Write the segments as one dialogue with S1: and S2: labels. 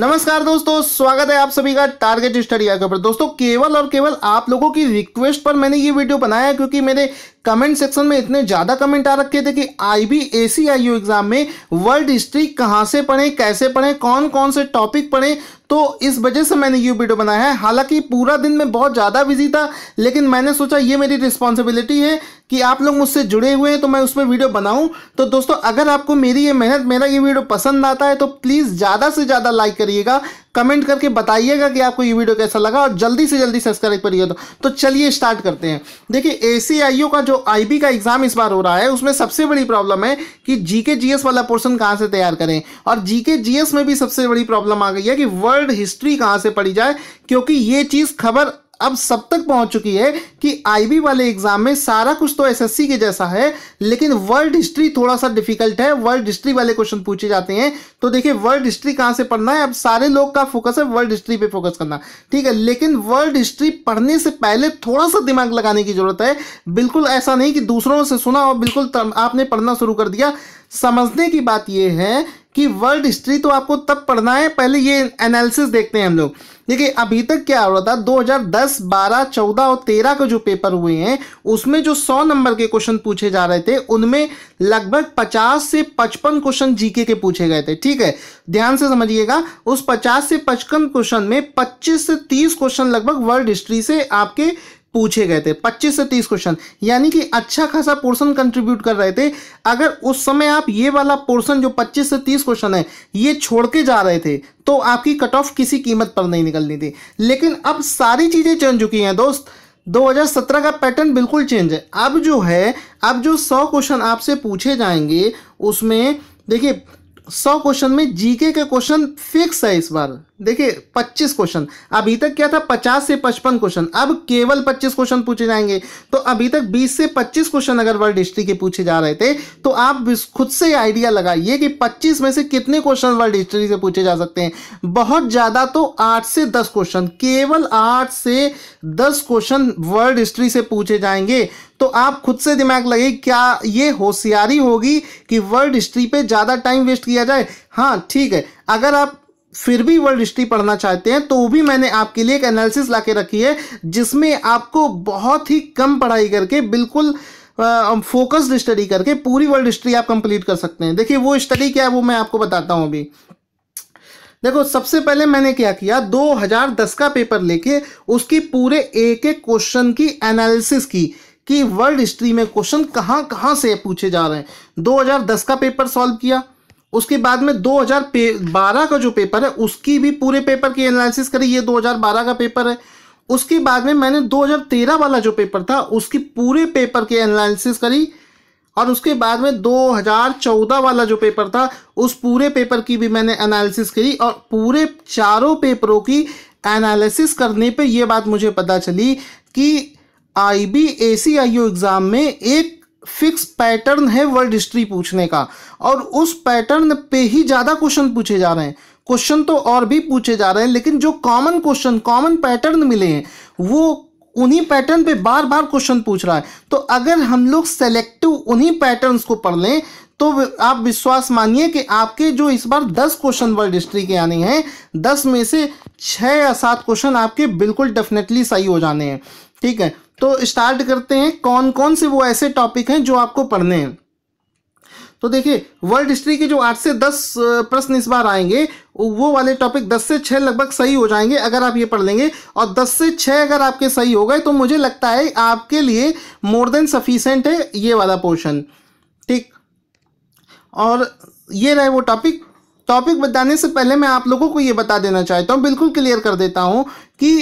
S1: नमस्कार दोस्तों स्वागत है आप सभी का टारगेट स्टडी आगे पर दोस्तों केवल और केवल आप लोगों की रिक्वेस्ट पर मैंने ये वीडियो बनाया क्योंकि मेरे कमेंट सेक्शन में इतने ज़्यादा कमेंट आ रखे थे कि I B A C I O exam में वर्ल्ड हिस्ट्री कहाँ से पढ़ें कैसे पढ़ें कौन कौन से टॉपिक पढ़ें तो इस वजह से मैंने ये वीडियो बनाया है हालांकि पूरा दिन मैं बहुत ज़्यादा बिजी था लेकिन मैंने सोचा ये मेरी रिस्पॉन्सिबिलिटी है कि आप लोग मुझसे जुड़े हुए हैं तो मैं उसमें वीडियो बनाऊं तो दोस्तों अगर आपको मेरी ये मेहनत मेरा ये वीडियो पसंद आता है तो प्लीज़ ज़्यादा से ज़्यादा लाइक करिएगा कमेंट करके बताइएगा कि आपको ये वीडियो कैसा लगा और जल्दी से जल्दी सब्सक्राइब करिए तो, तो चलिए स्टार्ट करते हैं देखिए ए का जो आई का एग्ज़ाम इस बार हो रहा है उसमें सबसे बड़ी प्रॉब्लम है कि जी के वाला पोर्सन कहाँ से तैयार करें और जी के में भी सबसे बड़ी प्रॉब्लम आ गई है कि वर्ल्ड हिस्ट्री कहाँ से पढ़ी जाए क्योंकि ये चीज़ खबर अब सब तक पहुंच चुकी है कि आईबी वाले एग्जाम में सारा कुछ तो एसएससी के जैसा है लेकिन वर्ल्ड हिस्ट्री थोड़ा सा डिफिकल्ट है वर्ल्ड हिस्ट्री वाले क्वेश्चन पूछे जाते हैं तो देखिए वर्ल्ड हिस्ट्री कहां से पढ़ना है अब सारे लोग का फोकस है वर्ल्ड हिस्ट्री पे फोकस करना ठीक है लेकिन वर्ल्ड हिस्ट्री पढ़ने से पहले थोड़ा सा दिमाग लगाने की जरूरत है बिल्कुल ऐसा नहीं कि दूसरों से सुना और बिल्कुल आपने पढ़ना शुरू कर दिया समझने की बात यह है कि वर्ल्ड हिस्ट्री तो आपको तब पढ़ना है पहले ये एनालिसिस देखते हैं हम लोग देखिए अभी तक क्या हो रहा था 2010, 12, 14 और 13 के जो पेपर हुए हैं उसमें जो 100 नंबर के क्वेश्चन पूछे जा रहे थे उनमें लगभग 50 से 55 क्वेश्चन जीके के पूछे गए थे ठीक है ध्यान से समझिएगा उस 50 से 55 क्वेश्चन में 25 से 30 क्वेश्चन लगभग वर्ल्ड हिस्ट्री से आपके पूछे गए थे 25 से 30 क्वेश्चन यानी कि अच्छा खासा पोर्शन कंट्रीब्यूट कर रहे थे अगर उस समय आप ये वाला पोर्शन जो 25 से 30 क्वेश्चन है ये छोड़ के जा रहे थे तो आपकी कट ऑफ किसी कीमत पर नहीं निकलनी थी लेकिन अब सारी चीज़ें चेंज चुकी हैं दोस्त 2017 का पैटर्न बिल्कुल चेंज है अब जो है अब जो 100 क्वेश्चन आपसे पूछे जाएंगे उसमें देखिए सौ क्वेश्चन में जीके का क्वेश्चन फिक्स है इस बार देखिए पच्चीस क्वेश्चन अभी तक क्या था पचास से पचपन क्वेश्चन अब केवल पच्चीस क्वेश्चन पूछे जाएंगे तो अभी तक बीस से पच्चीस क्वेश्चन अगर वर्ल्ड हिस्ट्री के पूछे जा रहे थे तो आप खुद से आइडिया लगाइए कि पच्चीस में से कितने क्वेश्चन वर्ल्ड हिस्ट्री से पूछे जा सकते हैं बहुत ज़्यादा तो आठ से दस क्वेश्चन केवल आठ से दस क्वेश्चन वर्ल्ड हिस्ट्री से पूछे जाएंगे तो आप खुद से दिमाग लगे क्या ये होशियारी होगी कि वर्ल्ड हिस्ट्री पे ज़्यादा टाइम वेस्ट किया जाए हाँ ठीक है अगर आप फिर भी वर्ल्ड हिस्ट्री पढ़ना चाहते हैं तो वो भी मैंने आपके लिए एक एनालिसिस ला रखी है जिसमें आपको बहुत ही कम पढ़ाई करके बिल्कुल फोकस्ड स्टडी करके पूरी वर्ल्ड हिस्ट्री आप कंप्लीट कर सकते हैं देखिए वो स्टडी क्या है वो मैं आपको बताता हूँ अभी देखो सबसे पहले मैंने क्या किया 2010 का पेपर लेके उसकी पूरे एक एक क्वेश्चन की एनालिसिस की कि वर्ल्ड हिस्ट्री में क्वेश्चन कहाँ कहाँ से पूछे जा रहे हैं 2010 का पेपर सॉल्व किया उसके बाद में 2012 का जो पेपर है उसकी भी पूरे पेपर की एनालिसिस करी ये 2012 का पेपर है उसके बाद में मैंने 2013 वाला जो पेपर था उसकी पूरे पेपर की एनालिसिस करी और उसके बाद में 2014 वाला जो पेपर था उस पूरे पेपर की भी मैंने एनालिसिस करी और पूरे चारों पेपरों की एनालिसिस करने पे ये बात मुझे पता चली कि I B A C I O exam में एक फिक्स पैटर्न है वर्ल्ड हिस्ट्री पूछने का और उस पैटर्न पे ही ज़्यादा क्वेश्चन पूछे जा रहे हैं क्वेश्चन तो और भी पूछे जा रहे हैं लेकिन जो कॉमन क्वेश्चन कॉमन पैटर्न मिले हैं वो उन्हीं पैटर्न पे बार बार क्वेश्चन पूछ रहा है तो अगर हम लोग सेलेक्टिव उन्हीं पैटर्न्स को पढ़ लें तो आप विश्वास मानिए कि आपके जो इस बार दस क्वेश्चन वर्ल्ड हिस्ट्री के आने हैं दस में से छः या सात क्वेश्चन आपके बिल्कुल डेफिनेटली सही हो जाने हैं ठीक है तो स्टार्ट करते हैं कौन कौन से वो ऐसे टॉपिक हैं जो आपको पढ़ने हैं तो देखिए वर्ल्ड हिस्ट्री के जो आठ से दस प्रश्न इस बार आएंगे वो वाले टॉपिक दस से छः लगभग सही हो जाएंगे अगर आप ये पढ़ लेंगे और दस से छः अगर आपके सही हो गए तो मुझे लगता है आपके लिए मोर देन सफिशेंट है ये वाला पोर्शन ठीक और ये रहे वो टॉपिक टॉपिक बताने से पहले मैं आप लोगों को ये बता देना चाहता हूँ बिल्कुल क्लियर कर देता हूँ कि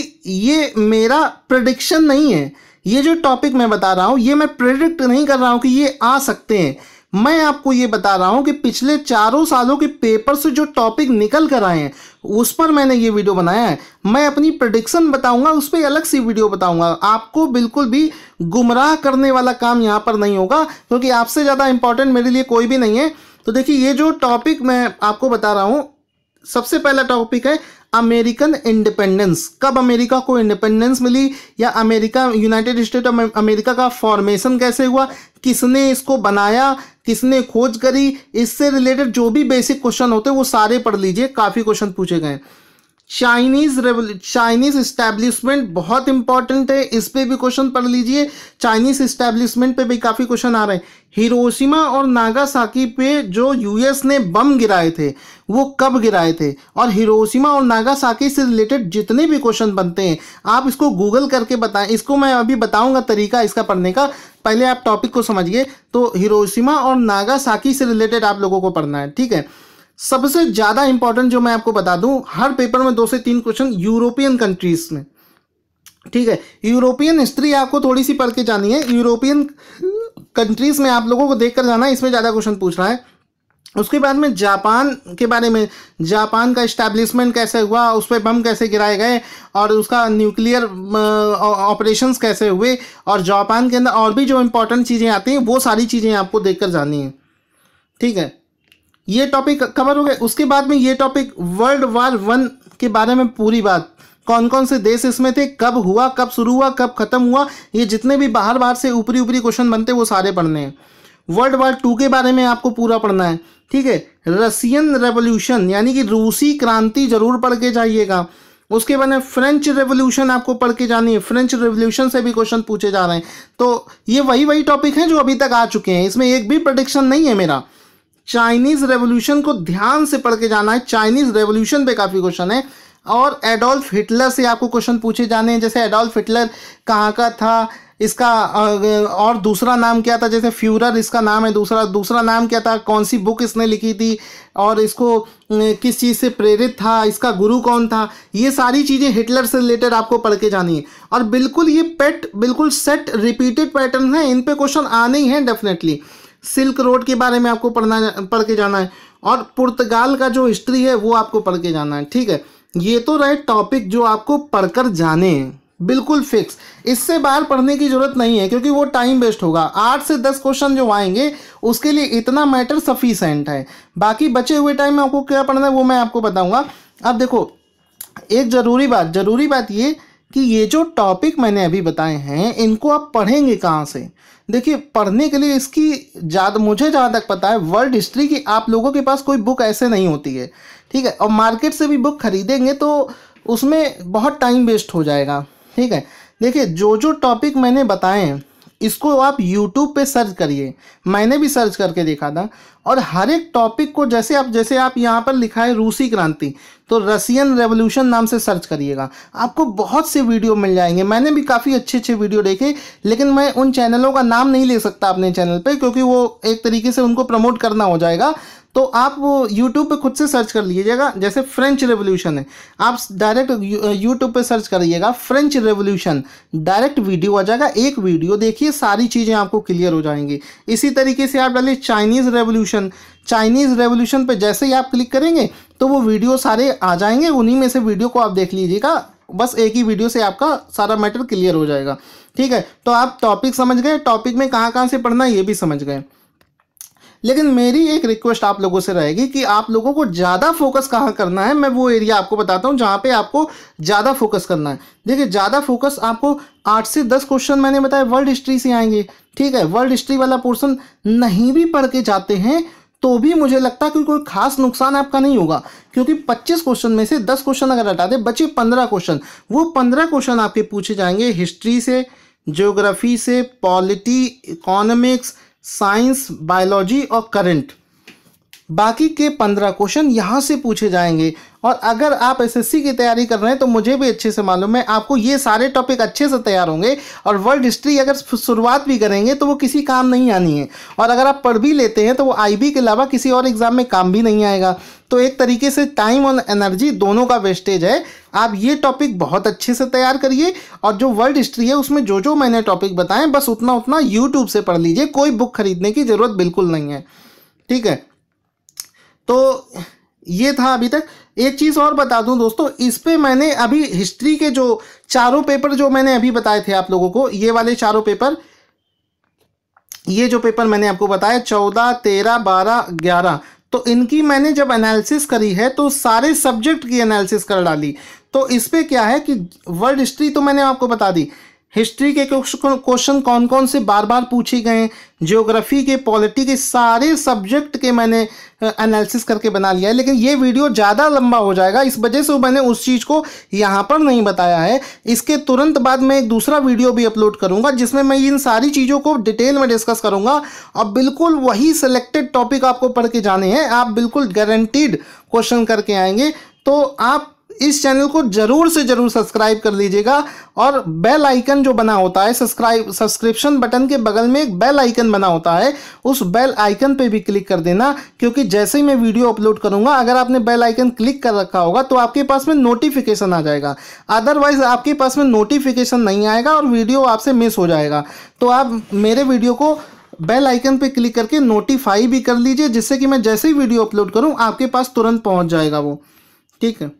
S1: ये मेरा प्रडिक्शन नहीं है ये जो टॉपिक मैं बता रहा हूँ ये मैं प्रेडिक्ट नहीं कर रहा हूँ कि ये आ सकते हैं मैं आपको ये बता रहा हूँ कि पिछले चारों सालों के पेपर से जो टॉपिक निकल कर आए हैं उस पर मैंने ये वीडियो बनाया है मैं अपनी प्रडिक्शन बताऊंगा उस पर अलग सी वीडियो बताऊंगा आपको बिल्कुल भी गुमराह करने वाला काम यहाँ पर नहीं होगा क्योंकि आपसे ज़्यादा इंपॉर्टेंट मेरे लिए कोई भी नहीं है तो देखिए ये जो टॉपिक मैं आपको बता रहा हूँ सबसे पहला टॉपिक है अमेरिकन इंडिपेंडेंस कब अमेरिका को इंडिपेंडेंस मिली या America United State of America का फॉर्मेशन कैसे हुआ किसने इसको बनाया किसने खोज करी इससे रिलेटेड जो भी बेसिक क्वेश्चन होते हैं वो सारे पढ़ लीजिए काफ़ी क्वेश्चन पूछे गए हैं चाइनीज रेवल चाइनीज इस्टेब्लिशमेंट बहुत इंपॉर्टेंट है इस पर भी क्वेश्चन पढ़ लीजिए चाइनीज इस्टेब्लिशमेंट पे भी काफ़ी क्वेश्चन आ रहे हैं हिरोशिमा और नागासाकी पे जो यूएस ने बम गिराए थे वो कब गिराए थे और हिरोशिमा और नागासाकी से रिलेटेड जितने भी क्वेश्चन बनते हैं आप इसको गूगल करके बताएं इसको मैं अभी बताऊंगा तरीका इसका पढ़ने का पहले आप टॉपिक को समझिए तो हिरोशिमा और नागासाकी से रिलेटेड आप लोगों को पढ़ना है ठीक है सबसे ज़्यादा इंपॉर्टेंट जो मैं आपको बता दूं हर पेपर में दो से तीन क्वेश्चन यूरोपियन कंट्रीज में ठीक है यूरोपियन हिस्ट्री आपको थोड़ी सी पढ़ के जानी है यूरोपियन कंट्रीज में आप लोगों को देख कर जाना है इसमें ज़्यादा क्वेश्चन पूछ रहा है उसके बाद में जापान के बारे में जापान का इस्टेब्लिशमेंट कैसे हुआ उस पर बम कैसे गिराए गए और उसका न्यूक्लियर ऑपरेशंस कैसे हुए और जापान के अंदर और भी जो इम्पोर्टेंट चीज़ें आती हैं वो सारी चीज़ें आपको देख कर जानी है ठीक है ये टॉपिक कवर हो गए उसके बाद में ये टॉपिक वर्ल्ड वार वन के बारे में पूरी बात कौन कौन से देश इसमें थे कब हुआ कब शुरू हुआ कब खत्म हुआ ये जितने भी बाहर बाहर से ऊपरी ऊपरी क्वेश्चन बनते वो सारे पढ़ने हैं वर्ल्ड वार टू के बारे में आपको पूरा पढ़ना है ठीक है रसियन रेवोल्यूशन यानी कि रूसी क्रांति जरूर पढ़ के जाइएगा उसके बाद में फ्रेंच रेवोल्यूशन आपको पढ़ के जानी है फ्रेंच रेवोल्यूशन से भी क्वेश्चन पूछे जा रहे हैं तो ये वही वही टॉपिक हैं जो अभी तक आ चुके हैं इसमें एक भी प्रडिक्शन नहीं है मेरा चाइनीज रेवोल्यूशन को ध्यान से पढ़ के जाना है चाइनीज रेवोल्यूशन पे काफ़ी क्वेश्चन है और एडोल्फ हिटलर से आपको क्वेश्चन पूछे जाने हैं जैसे एडोल्फ हिटलर कहाँ का था इसका और दूसरा नाम क्या था जैसे फ्यूरर इसका नाम है दूसरा दूसरा नाम क्या था कौन सी बुक इसने लिखी थी और इसको किस चीज़ से प्रेरित था इसका गुरु कौन था ये सारी चीज़ें हिटलर से रिलेटेड आपको पढ़ के जानी है और बिल्कुल ये पेट बिल्कुल सेट रिपीटेड पैटर्न हैं इन पे क्वेश्चन आने ही हैं डेफिनेटली सिल्क रोड के बारे में आपको पढ़ना पढ़ के जाना है और पुर्तगाल का जो हिस्ट्री है वो आपको पढ़ के जाना है ठीक है ये तो रहे टॉपिक जो आपको पढ़कर जाने हैं बिल्कुल फिक्स इससे बाहर पढ़ने की ज़रूरत नहीं है क्योंकि वो टाइम वेस्ट होगा आठ से दस क्वेश्चन जो आएंगे उसके लिए इतना मैटर सफिशेंट है बाकी बचे हुए टाइम में आपको क्या पढ़ना है वो मैं आपको बताऊँगा अब देखो एक ज़रूरी बात ज़रूरी बात ये कि ये जो टॉपिक मैंने अभी बताए हैं इनको आप पढ़ेंगे कहाँ से देखिए पढ़ने के लिए इसकी ज़्यादा मुझे जहाँ तक पता है वर्ल्ड हिस्ट्री की आप लोगों के पास कोई बुक ऐसे नहीं होती है ठीक है और मार्केट से भी बुक खरीदेंगे तो उसमें बहुत टाइम वेस्ट हो जाएगा ठीक है देखिए जो जो टॉपिक मैंने बताए हैं इसको आप यूट्यूब पे सर्च करिए मैंने भी सर्च करके देखा था और हर एक टॉपिक को जैसे आप जैसे आप यहाँ पर लिखा है रूसी क्रांति तो रसियन रेवोल्यूशन नाम से सर्च करिएगा आपको बहुत से वीडियो मिल जाएंगे मैंने भी काफ़ी अच्छे अच्छे वीडियो देखे लेकिन मैं उन चैनलों का नाम नहीं ले सकता अपने चैनल पर क्योंकि वो एक तरीके से उनको प्रमोट करना हो जाएगा तो आप वो यूट्यूब पे खुद से सर्च कर लीजिएगा जैसे फ्रेंच रेवोल्यूशन है आप डायरेक्ट यूट्यूब uh, पे सर्च करिएगा फ्रेंच रेवोल्यूशन डायरेक्ट वीडियो आ जाएगा एक वीडियो देखिए सारी चीज़ें आपको क्लियर हो जाएंगी इसी तरीके से आप डालिए चाइनीज़ रेवोल्यूशन चाइनीज़ रेवोल्यूशन पर जैसे ही आप क्लिक करेंगे तो वो वीडियो सारे आ जाएंगे उन्हीं में से वीडियो को आप देख लीजिएगा बस एक ही वीडियो से आपका सारा मैटर क्लियर हो जाएगा ठीक है तो आप टॉपिक समझ गए टॉपिक में कहाँ कहाँ से पढ़ना है ये भी समझ गए लेकिन मेरी एक रिक्वेस्ट आप लोगों से रहेगी कि आप लोगों को ज़्यादा फोकस कहाँ करना है मैं वो एरिया आपको बताता हूँ जहाँ पे आपको ज़्यादा फोकस करना है देखिए ज़्यादा फोकस आपको आठ से दस क्वेश्चन मैंने बताया वर्ल्ड हिस्ट्री से आएंगे ठीक है वर्ल्ड हिस्ट्री वाला पोर्सन नहीं भी पढ़ के जाते हैं तो भी मुझे लगता है कि कोई खास नुकसान आपका नहीं होगा क्योंकि 25 क्वेश्चन में से 10 क्वेश्चन अगर हटा दे बचे 15 क्वेश्चन वो 15 क्वेश्चन आपके पूछे जाएंगे हिस्ट्री से ज्योग्राफी से पॉलिटी इकोनॉमिक्स साइंस बायोलॉजी और करंट बाकी के पंद्रह क्वेश्चन यहाँ से पूछे जाएंगे और अगर आप एसएससी की तैयारी कर रहे हैं तो मुझे भी अच्छे से मालूम है आपको ये सारे टॉपिक अच्छे से तैयार होंगे और वर्ल्ड हिस्ट्री अगर शुरुआत भी करेंगे तो वो किसी काम नहीं आनी है और अगर आप पढ़ भी लेते हैं तो वो आईबी के अलावा किसी और एग्ज़ाम में काम भी नहीं आएगा तो एक तरीके से टाइम और एनर्जी दोनों का वेस्टेज है आप ये टॉपिक बहुत अच्छे से तैयार करिए और जो वर्ल्ड हिस्ट्री है उसमें जो जो मैंने टॉपिक बताएं बस उतना उतना यूट्यूब से पढ़ लीजिए कोई बुक खरीदने की ज़रूरत बिल्कुल नहीं है ठीक है तो ये था अभी तक एक चीज़ और बता दूं दोस्तों इस पे मैंने अभी हिस्ट्री के जो चारों पेपर जो मैंने अभी बताए थे आप लोगों को ये वाले चारों पेपर ये जो पेपर मैंने आपको बताया चौदह तेरह बारह ग्यारह तो इनकी मैंने जब एनालिसिस करी है तो सारे सब्जेक्ट की एनालिसिस कर डाली तो इस पर क्या है कि वर्ल्ड हिस्ट्री तो मैंने आपको बता दी हिस्ट्री के क्वेश्चन कौन कौन से बार बार पूछे गए ज्योग्राफी के पॉलिटी के सारे सब्जेक्ट के मैंने एनालिसिस करके बना लिया है लेकिन ये वीडियो ज़्यादा लंबा हो जाएगा इस वजह से मैंने उस चीज़ को यहाँ पर नहीं बताया है इसके तुरंत बाद मैं एक दूसरा वीडियो भी अपलोड करूँगा जिसमें मैं इन सारी चीज़ों को डिटेल में डिस्कस करूँगा और बिल्कुल वही सिलेक्टेड टॉपिक आपको पढ़ के जाने हैं आप बिल्कुल गारंटीड क्वेश्चन करके आएंगे तो आप इस चैनल को जरूर से जरूर सब्सक्राइब कर लीजिएगा और बेल आइकन जो बना होता है सब्सक्राइब सब्सक्रिप्शन बटन के बगल में एक बेल आइकन बना होता है उस बेल आइकन पे भी क्लिक कर देना क्योंकि जैसे ही मैं वीडियो अपलोड करूंगा अगर आपने बेल आइकन क्लिक कर रखा होगा तो आपके पास में नोटिफिकेशन आ जाएगा अदरवाइज आपके पास में नोटिफिकेशन नहीं आएगा और वीडियो आपसे मिस हो जाएगा तो आप मेरे वीडियो को बेल आइकन पे क्लिक करके नोटिफाई भी कर लीजिए जिससे कि मैं जैसे ही वीडियो अपलोड करूँ आपके पास तुरंत पहुँच जाएगा वो ठीक है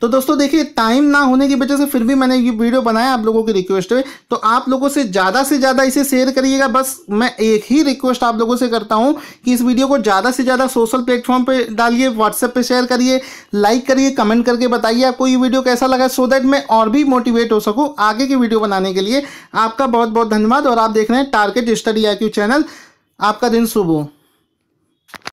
S1: तो दोस्तों देखिए टाइम ना होने की वजह से फिर भी मैंने ये वीडियो बनाया आप लोगों की रिक्वेस्ट पे तो आप लोगों से ज़्यादा से ज़्यादा इसे शेयर करिएगा बस मैं एक ही रिक्वेस्ट आप लोगों से करता हूँ कि इस वीडियो को ज़्यादा से ज़्यादा सोशल प्लेटफॉर्म पर डालिए व्हाट्सएप पर शेयर करिए लाइक करिए कमेंट करके बताइए आपको ये वीडियो कैसा लगा सो दैट मैं और भी मोटिवेट हो सकूँ आगे की वीडियो बनाने के लिए आपका बहुत बहुत धन्यवाद और आप देख रहे हैं टारगेट स्टडी आई चैनल आपका दिन शुभ हो